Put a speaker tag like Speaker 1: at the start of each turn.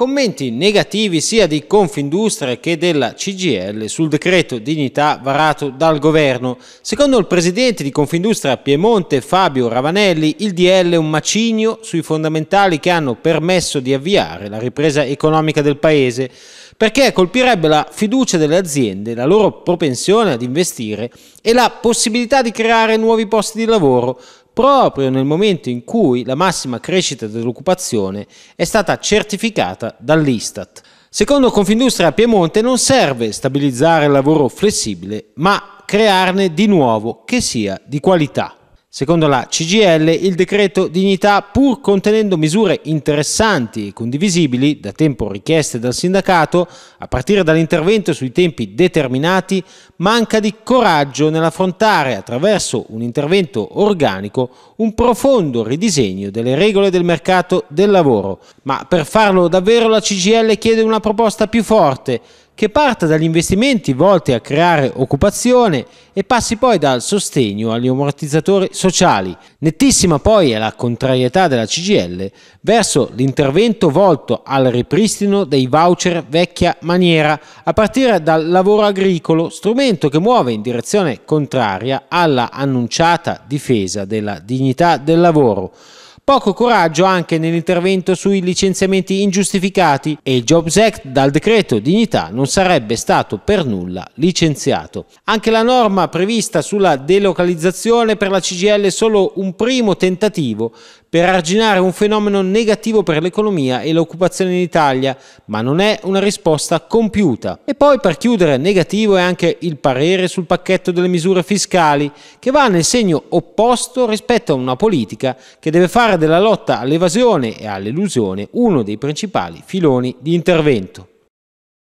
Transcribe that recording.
Speaker 1: Commenti negativi sia di Confindustria che della CGL sul decreto dignità varato dal governo. Secondo il presidente di Confindustria Piemonte Fabio Ravanelli, il DL è un macigno sui fondamentali che hanno permesso di avviare la ripresa economica del paese perché colpirebbe la fiducia delle aziende, la loro propensione ad investire e la possibilità di creare nuovi posti di lavoro proprio nel momento in cui la massima crescita dell'occupazione è stata certificata dall'Istat. Secondo Confindustria Piemonte non serve stabilizzare il lavoro flessibile, ma crearne di nuovo che sia di qualità. Secondo la CGL, il decreto dignità, pur contenendo misure interessanti e condivisibili, da tempo richieste dal sindacato, a partire dall'intervento sui tempi determinati, manca di coraggio nell'affrontare, attraverso un intervento organico, un profondo ridisegno delle regole del mercato del lavoro. Ma per farlo davvero la CGL chiede una proposta più forte, che parta dagli investimenti volti a creare occupazione e passi poi dal sostegno agli ammortizzatori sociali. Nettissima poi è la contrarietà della CGL verso l'intervento volto al ripristino dei voucher vecchia maniera, a partire dal lavoro agricolo, strumento che muove in direzione contraria alla annunciata difesa della dignità del lavoro. Poco coraggio anche nell'intervento sui licenziamenti ingiustificati e il Jobs Act dal decreto dignità non sarebbe stato per nulla licenziato. Anche la norma prevista sulla delocalizzazione per la CGL è solo un primo tentativo per arginare un fenomeno negativo per l'economia e l'occupazione in Italia, ma non è una risposta compiuta. E poi per chiudere negativo è anche il parere sul pacchetto delle misure fiscali, che va nel segno opposto rispetto a una politica che deve fare della lotta all'evasione e all'elusione uno dei principali filoni di intervento.